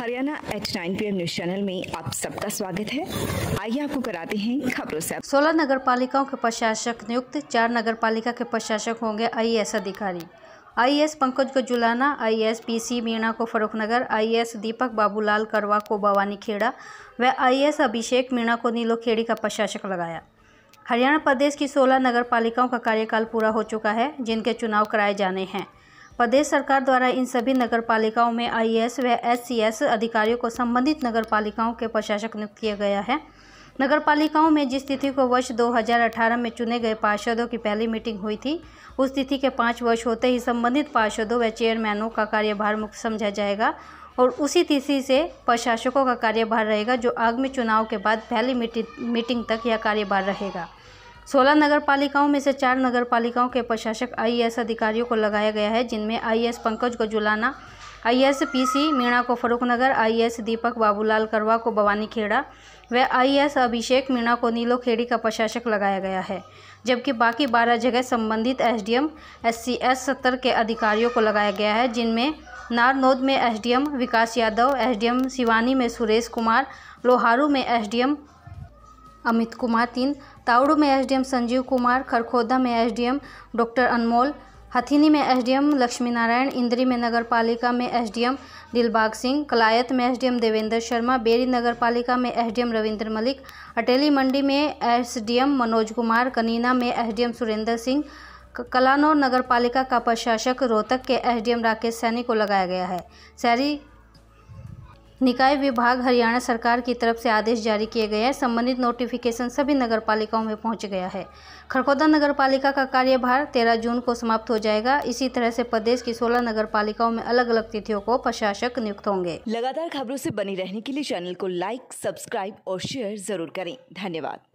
Haryana eight nine P news channel में आप सबका स्वागत है आइए आपको कराते हैं खबरों से सोलह नगर पालिकाओं के प्रशासक नियुक्त चार नगर पालिका के प्रशासक होंगे एस अधिकारी एस पंकज को Julana I S P C Meena को फरुखनगर एस दीपक बाबूलाल करवा को भवानी खेड़ा व एस अभिषेक मीणा को नीलोखेड़ी का प्रशासक लगाया हरियाणा प्रदेश की सोलह नगर पालिकाओं का कार्यकाल पूरा हो चुका है जिनके चुनाव कराए जाने हैं प्रदेश सरकार द्वारा इन सभी नगर पालिकाओं में एस व एस अधिकारियों को संबंधित नगर पालिकाओं के प्रशासक नियुक्त किया गया है नगर पालिकाओं में जिस तिथि को वर्ष 2018 में चुने गए पार्षदों की पहली मीटिंग हुई थी उस तिथि के पाँच वर्ष होते ही संबंधित पार्षदों व चेयरमैनों का कार्यभार मुक्त समझा जाएगा और उसी तिथि से प्रशासकों का कार्यभार रहेगा जो आगामी चुनाव के बाद पहली मीटिंग तक यह कार्यभार रहेगा सोलह नगर पालिकाओं में से चार नगर पालिकाओं के प्रशासक आईएएस अधिकारियों को लगाया गया है जिनमें आईएएस पंकज गजुलाना आईएएस पीसी मीणा को फरूखनगर आईएएस दीपक बाबूलाल करवा को भवानी खेड़ा व आईएएस अभिषेक मीणा को नीलो खेड़ी का प्रशासक लगाया गया है जबकि बाकी बारह जगह संबंधित एसडीएम एससीएस सत्तर के अधिकारियों को लगाया गया है जिनमें नारनौद में एसडीएम विकास यादव एसडीएम शिवानी में सुरेश कुमार लोहारू में एसडीएम अमित कुमार तीन तावड़ू में एसडीएम संजीव कुमार खरखोदा में एसडीएम डॉक्टर अनमोल हथीनी में एसडीएम नारायण इंद्री में नगर पालिका में एसडीएम दिलबाग सिंह कलायत में एसडीएम देवेंद्र शर्मा बेरी नगर पालिका में एसडीएम रविंद्र मलिक अटेली मंडी में एसडीएम मनोज कुमार कनीना में एसडीएम सुरेंद्र सिंह कलानौर नगर पालिका का प्रशासक रोहतक के एसडीएम राकेश सैनी को लगाया गया है शहरी निकाय विभाग हरियाणा सरकार की तरफ से आदेश जारी किए गए हैं संबंधित नोटिफिकेशन सभी नगर पालिकाओं में पहुंच गया है खरखोदा नगर पालिका का कार्यभार तेरह जून को समाप्त हो जाएगा इसी तरह से प्रदेश की सोलह नगर पालिकाओं में अलग अलग तिथियों को प्रशासक नियुक्त होंगे लगातार खबरों से बनी रहने के लिए चैनल को लाइक सब्सक्राइब और शेयर जरूर करें धन्यवाद